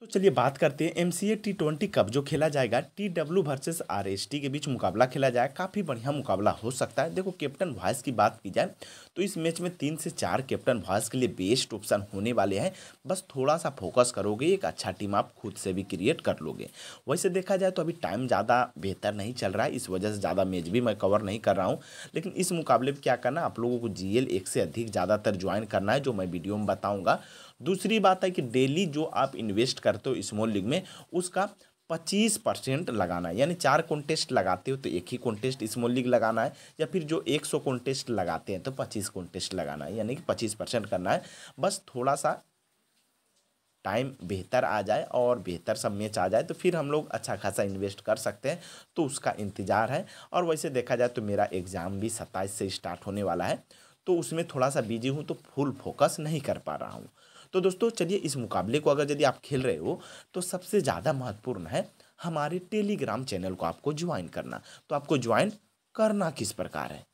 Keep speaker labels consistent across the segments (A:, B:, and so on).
A: तो चलिए बात करते हैं M C A T twenty cup जो खेला जाएगा T W versus R S T के बीच मुकाबला खेला जाएगा काफ़ी बढ़िया मुकाबला हो सकता है देखो कैप्टन वॉयस की बात की जाए तो इस मैच में तीन से चार कैप्टन वॉयस के लिए बेस्ट ऑप्शन होने वाले हैं बस थोड़ा सा फोकस करोगे एक अच्छा टीम आप खुद से भी क्रिएट कर लोगे वैसे देखा जाए तो अभी टाइम ज़्यादा बेहतर नहीं चल रहा है इस वजह से ज़्यादा मैच भी मैं कवर नहीं कर रहा हूँ लेकिन इस मुकाबले में क्या करना आप लोगों को जी एल एक से अधिक ज़्यादातर ज्वाइन करना है जो मैं वीडियो में बताऊँगा दूसरी बात है कि डेली जो आप इन्वेस्ट कर करते हो स्मॉल लीग में उसका पच्चीस परसेंट लगाना है यानी चार कॉन्टेस्ट लगाते हो तो एक ही कॉन्टेस्ट स्मॉल लीग लगाना है या फिर जो एक सौ कॉन्टेस्ट लगाते हैं तो पच्चीस कॉन्टेस्ट लगाना है यानी कि पच्चीस परसेंट करना है बस थोड़ा सा टाइम बेहतर आ जाए और बेहतर सब मैच आ जाए तो फिर हम लोग अच्छा खासा इन्वेस्ट कर सकते हैं तो उसका इंतज़ार है और वैसे देखा जाए तो मेरा एग्ज़ाम भी सत्ताईस से स्टार्ट होने वाला है तो उसमें थोड़ा सा बिजी हूँ तो फुल फोकस नहीं कर पा रहा हूँ तो दोस्तों चलिए इस मुकाबले को अगर यदि आप खेल रहे हो तो सबसे ज़्यादा महत्वपूर्ण है हमारे टेलीग्राम चैनल को आपको ज्वाइन करना तो आपको ज्वाइन करना किस प्रकार है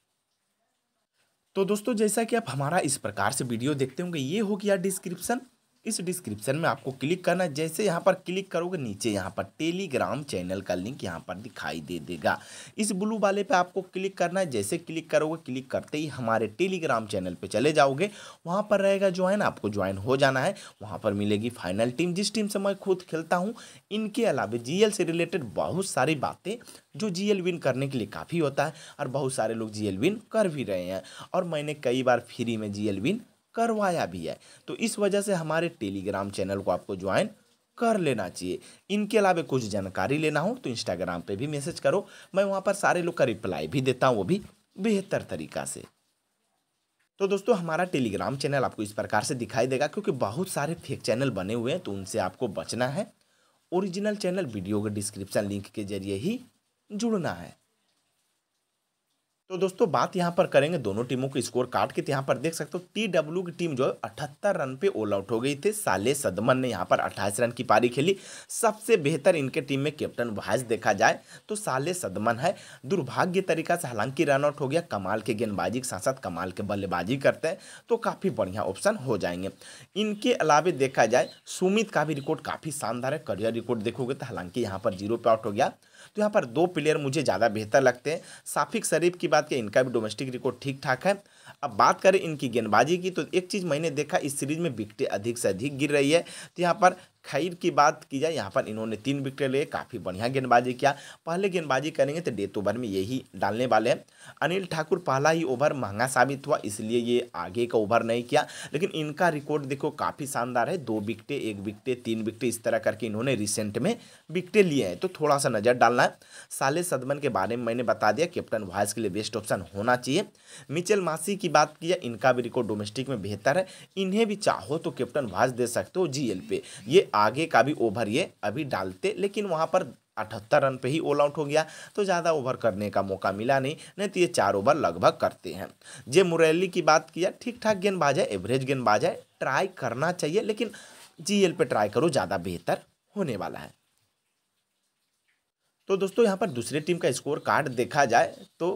A: तो दोस्तों जैसा कि आप हमारा इस प्रकार से वीडियो देखते होंगे ये हो गया डिस्क्रिप्शन इस डिस्क्रिप्शन में आपको क्लिक करना जैसे यहाँ पर क्लिक करोगे नीचे यहाँ पर टेलीग्राम चैनल का लिंक यहाँ पर दिखाई दे देगा इस ब्लू वाले पे आपको क्लिक करना है जैसे क्लिक करोगे क्लिक करते ही हमारे टेलीग्राम चैनल पे चले जाओगे वहाँ पर रहेगा ज्वाइन आपको ज्वाइन हो जाना है वहाँ पर मिलेगी फाइनल टीम जिस टीम से मैं खुद खेलता हूँ इनके अलावा जी से रिलेटेड बहुत सारी बातें जो जी विन करने के लिए काफ़ी होता है और बहुत सारे लोग जी विन कर भी रहे हैं और मैंने कई बार फ्री में जी विन करवाया भी है तो इस वजह से हमारे टेलीग्राम चैनल को आपको ज्वाइन कर लेना चाहिए इनके अलावा कुछ जानकारी लेना हो तो इंस्टाग्राम पे भी मैसेज करो मैं वहाँ पर सारे लोग का रिप्लाई भी देता हूँ वो भी बेहतर तरीका से तो दोस्तों हमारा टेलीग्राम चैनल आपको इस प्रकार से दिखाई देगा क्योंकि बहुत सारे फेक चैनल बने हुए हैं तो उनसे आपको बचना है ओरिजिनल चैनल वीडियो के डिस्क्रिप्शन लिंक के जरिए ही जुड़ना है तो दोस्तों बात यहाँ पर करेंगे दोनों टीमों के स्कोर काट के तो यहाँ पर देख सकते हो टी डब्ल्यू की टीम जो है अठहत्तर रन पे ऑल आउट हो गई थी साले सदमन ने यहाँ पर अट्ठाईस रन की पारी खेली सबसे बेहतर इनके टीम में कैप्टन वाइस देखा जाए तो साले सदमन है दुर्भाग्य तरीका से हालांकि रन आउट हो गया कमाल के गेंदबाजी के साथ साथ कमाल के बल्लेबाजी करते हैं तो काफ़ी बढ़िया ऑप्शन हो जाएंगे इनके अलावे देखा जाए सुमित का भी रिकॉर्ड काफ़ी शानदार है करियर रिकॉर्ड देखोगे तो हालांकि यहाँ पर जीरो पे आउट हो गया तो यहाँ पर दो प्लेयर मुझे ज़्यादा बेहतर लगते हैं साफिक शरीफ की बात करें इनका भी डोमेस्टिक रिकॉर्ड ठीक ठाक है अब बात करें इनकी गेंदबाजी की तो एक चीज़ मैंने देखा इस सीरीज में विकटें अधिक से अधिक गिर रही है तो यहाँ पर खैर की बात की जाए यहाँ पर इन्होंने तीन विकेट लिए काफ़ी बढ़िया गेंदबाजी किया पहले गेंदबाजी करेंगे तो डेथ ओवर में यही डालने वाले हैं अनिल ठाकुर पहला ही ओवर महंगा साबित हुआ इसलिए ये आगे का ओवर नहीं किया लेकिन इनका रिकॉर्ड देखो काफ़ी शानदार है दो विकटें एक विकटे तीन विकटे इस तरह करके इन्होंने रिसेंट में विकटें लिए हैं तो थोड़ा सा नज़र डालना है साले सदमन के बारे में मैंने बता दिया कैप्टन वाइस के लिए बेस्ट ऑप्शन होना चाहिए मिचेल मासी की बात की जाए इनका भी रिकॉर्ड डोमेस्टिक में बेहतर है इन्हें भी चाहो तो कैप्टन वाइस दे सकते हो जी पे ये आगे का भी ओवर ये अभी डालते लेकिन वहाँ पर अठहत्तर रन पे ही ऑल आउट हो गया तो ज़्यादा ओवर करने का मौका मिला नहीं नहीं तो ये चार ओवर लगभग करते हैं जे मुरैली की बात किया ठीक ठाक गेंदबाज है एवरेज गेंदबाज है ट्राई करना चाहिए लेकिन एल पर ट्राई करो ज़्यादा बेहतर होने वाला है तो दोस्तों यहाँ पर दूसरे टीम का स्कोर कार्ड देखा जाए तो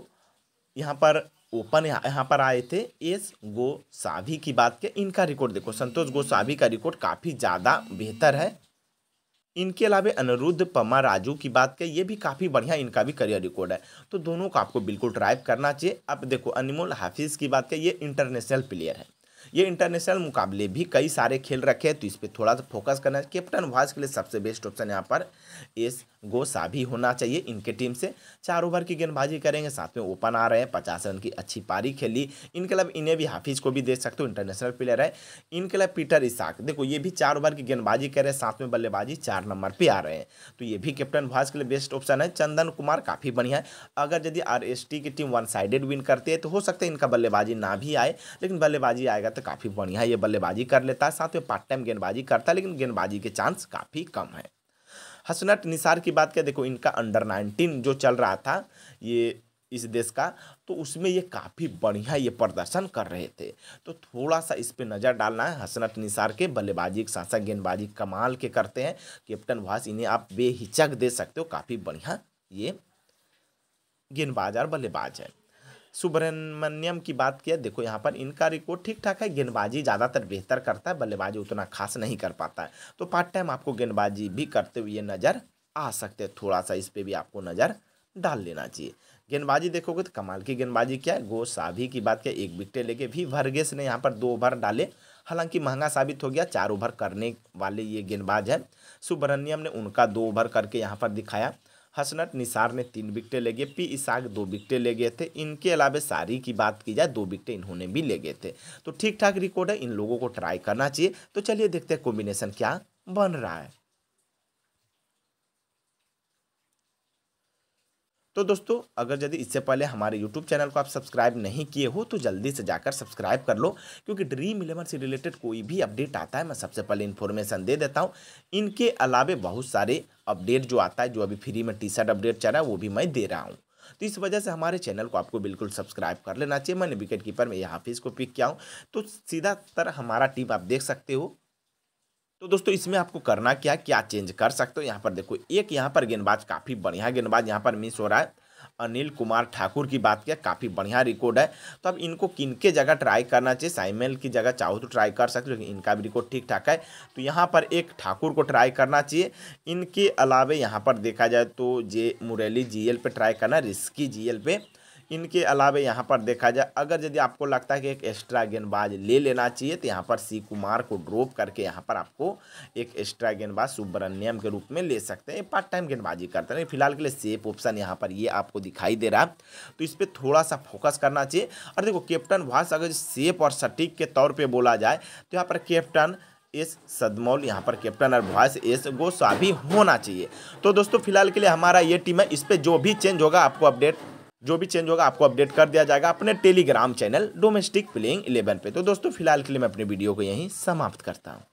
A: यहाँ पर ओपन यहाँ यहाँ पर आए थे एस गोसावी की बात के इनका रिकॉर्ड देखो संतोष गोसावी का रिकॉर्ड काफ़ी ज़्यादा बेहतर है इनके अलावा अनिरुद्ध पमा राजू की बात के ये भी काफ़ी बढ़िया इनका भी करियर रिकॉर्ड है तो दोनों को आपको बिल्कुल ट्राइव करना चाहिए अब देखो अनिमोल हाफिज़ की बात के ये इंटरनेशनल प्लेयर है ये इंटरनेशनल मुकाबले भी कई सारे खेल रखे हैं तो इस पर थोड़ा सा फोकस करना है कैप्टन वाज के लिए सबसे बेस्ट ऑप्शन यहाँ पर एस गोसा भी होना चाहिए इनके टीम से चार ओवर की गेंदबाजी करेंगे साथ में ओपन आ रहे हैं पचास रन की अच्छी पारी खेली इनके अलावा इन्हें भी हाफिज़ को भी दे सकते हो इंटरनेशनल प्लेयर है इनके अलावा पीटर इसाक देखो ये भी चार ओवर की गेंदबाजी कर रहे हैं साथ में बल्लेबाजी चार नंबर पर आ रहे हैं तो ये भी कैप्टन वाज के लिए बेस्ट ऑप्शन है चंदन कुमार काफ़ी बढ़िया है अगर यदि आर की टीम वन साइडेड विन करती है तो हो सकता है इनका बल्लेबाजी ना भी आए लेकिन बल्लेबाजी आएगा जाएगा तो काफ़ी बढ़िया ये बल्लेबाजी कर लेता है साथ में पार्ट टाइम गेंदबाजी करता है लेकिन गेंदबाजी के चांस काफ़ी कम है हसनट निसार की बात करें देखो इनका अंडर नाइनटीन जो चल रहा था ये इस देश का तो उसमें ये काफ़ी बढ़िया ये प्रदर्शन कर रहे थे तो थोड़ा सा इस पर नज़र डालना है हसनत निसार के बल्लेबाजी के साथ साथ गेंदबाजी कमाल के करते हैं कैप्टन वास इन्हें आप बेहिचक दे सकते हो काफ़ी बढ़िया ये गेंदबाज और बल्लेबाज है सुब्रमण्यम की बात किया देखो यहाँ पर इनका रिकॉर्ड ठीक ठाक है गेंदबाजी ज़्यादातर बेहतर करता है बल्लेबाजी उतना खास नहीं कर पाता है तो पार्ट टाइम आपको गेंदबाजी भी करते हुए नज़र आ सकते हैं थोड़ा सा इस पर भी आपको नज़र डाल लेना चाहिए गेंदबाजी देखोगे तो कमाल की गेंदबाजी क्या है साभी की बात क्या एक विकटे लेके भी वर्गेस ने यहाँ पर दो ओवर डाले हालांकि महंगा साबित हो गया चार ओवर करने वाले ये गेंदबाज है सुब्रमण्यम ने उनका दो ओवर करके यहाँ पर दिखाया हसनत निसार ने तीन विकटें ले गए पी इसाक दो विकटें ले गए थे इनके अलावा सारी की बात की जाए दो विकटें इन्होंने भी ले गए थे तो ठीक ठाक रिकॉर्ड है इन लोगों को ट्राई करना चाहिए तो चलिए देखते हैं कॉम्बिनेशन क्या बन रहा है तो दोस्तों अगर यदि इससे पहले हमारे यूट्यूब चैनल को आप सब्सक्राइब नहीं किए हो तो जल्दी से जाकर सब्सक्राइब कर लो क्योंकि ड्रीम इलेवन से रिलेटेड कोई भी अपडेट आता है मैं सबसे पहले इन्फॉर्मेशन दे देता हूँ इनके अलावे बहुत सारे अपडेट जो आता है जो अभी फ्री में टी शर्ट अपडेट चल रहा है वो भी मैं दे रहा हूँ तो इस वजह से हमारे चैनल को आपको बिल्कुल सब्सक्राइब कर लेना चाहिए मैंने विकेट कीपर में यह हाफिज़ को पिक किया हूँ तो सीधा तरह हमारा टीम आप देख सकते हो तो दोस्तों इसमें आपको करना क्या क्या चेंज कर सकते हो यहाँ पर देखो एक यहाँ पर गेंदबाज काफ़ी बढ़िया गेंदबाज यहाँ पर मिस हो रहा है अनिल कुमार ठाकुर की बात किया काफ़ी बढ़िया रिकॉर्ड है तो अब इनको किन के जगह ट्राई करना चाहिए साइमेल की जगह चाहो तो ट्राई कर सकते हो लेकिन इनका भी रिकॉर्ड ठीक ठाक है तो यहाँ पर एक ठाकुर को ट्राई करना चाहिए इनके अलावे यहाँ पर देखा जाए तो जे मुरैली जी पे ट्राई करना रिस्की जी पे इनके अलावा यहाँ पर देखा जाए अगर यदि आपको लगता है कि एक एक्स्ट्रा गेंदबाज ले लेना चाहिए तो यहाँ पर सी कुमार को ड्रॉप करके यहाँ पर आपको एक एक्स्ट्रा गेंदबाज सुब्रमण्यम के रूप में ले सकते हैं पार्ट टाइम गेंदबाजी करते हैं फिलहाल के लिए सेफ ऑप्शन यहाँ पर ये आपको दिखाई दे रहा तो इस पर थोड़ा सा फोकस करना चाहिए और देखो कैप्टन वास अगर सेफ और सटीक के तौर पर बोला जाए तो यहाँ पर कैप्टन एस सदमौल यहाँ पर कैप्टन और वॉइस एस गोस्वामी होना चाहिए तो दोस्तों फिलहाल के लिए हमारा ये टीम है इस पर जो भी चेंज होगा आपको अपडेट जो भी चेंज होगा आपको अपडेट कर दिया जाएगा अपने टेलीग्राम चैनल डोमेस्टिक प्लेइंग 11 पे तो दोस्तों फिलहाल के लिए मैं अपने वीडियो को यहीं समाप्त करता हूँ